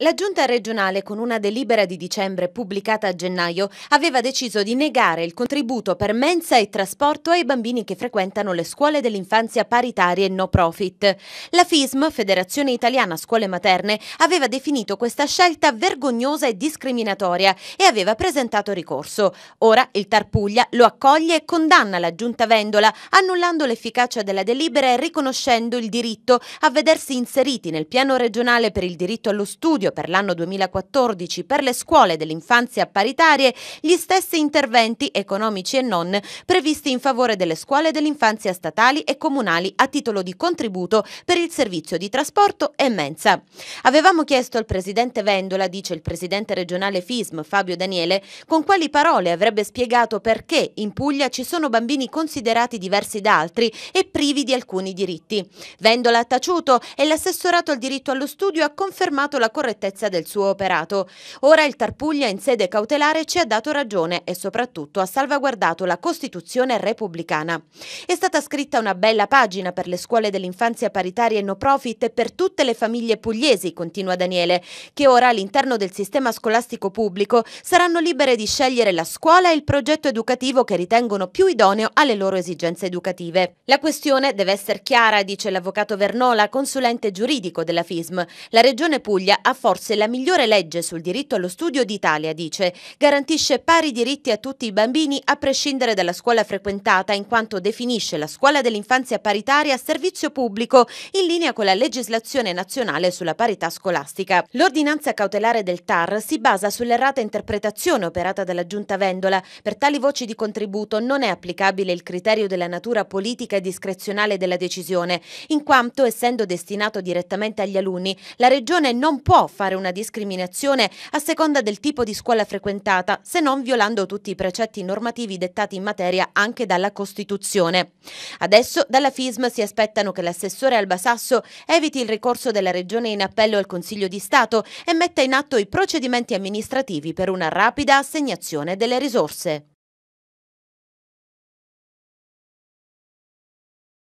La giunta regionale, con una delibera di dicembre pubblicata a gennaio, aveva deciso di negare il contributo per mensa e trasporto ai bambini che frequentano le scuole dell'infanzia paritarie e no profit. La FISM, Federazione Italiana Scuole Materne, aveva definito questa scelta vergognosa e discriminatoria e aveva presentato ricorso. Ora il Tarpuglia lo accoglie e condanna la giunta Vendola, annullando l'efficacia della delibera e riconoscendo il diritto a vedersi inseriti nel piano regionale per il diritto allo studio luglio per l'anno 2014 per le scuole dell'infanzia paritarie gli stessi interventi economici e non previsti in favore delle scuole dell'infanzia statali e comunali a titolo di contributo per il servizio di trasporto e mensa. Avevamo chiesto al presidente Vendola, dice il presidente regionale FISM Fabio Daniele, con quali parole avrebbe spiegato perché in Puglia ci sono bambini considerati diversi da altri e privi di alcuni diritti. Vendola ha taciuto e l'assessorato al diritto allo studio ha confermato la correttezza certezza del suo operato. Ora il Tarpuglia in sede cautelare ci ha dato ragione e soprattutto ha salvaguardato la Costituzione repubblicana. È stata scritta una bella pagina per le scuole dell'infanzia paritarie e no profit e per tutte le famiglie pugliesi, continua Daniele, che ora all'interno del sistema scolastico pubblico saranno libere di scegliere la scuola e il progetto educativo che ritengono più idoneo alle loro esigenze educative. La questione deve essere chiara, dice l'avvocato Vernola, consulente giuridico della FISM. La Regione Puglia ha formato forse la migliore legge sul diritto allo studio d'Italia, dice. Garantisce pari diritti a tutti i bambini a prescindere dalla scuola frequentata in quanto definisce la scuola dell'infanzia paritaria servizio pubblico in linea con la legislazione nazionale sulla parità scolastica. L'ordinanza cautelare del TAR si basa sull'errata interpretazione operata dalla Giunta Vendola. Per tali voci di contributo non è applicabile il criterio della natura politica e discrezionale della decisione, in quanto essendo destinato direttamente agli alunni, la Regione non può fare una discriminazione a seconda del tipo di scuola frequentata, se non violando tutti i precetti normativi dettati in materia anche dalla Costituzione. Adesso dalla FISM si aspettano che l'assessore Albasasso eviti il ricorso della Regione in appello al Consiglio di Stato e metta in atto i procedimenti amministrativi per una rapida assegnazione delle risorse.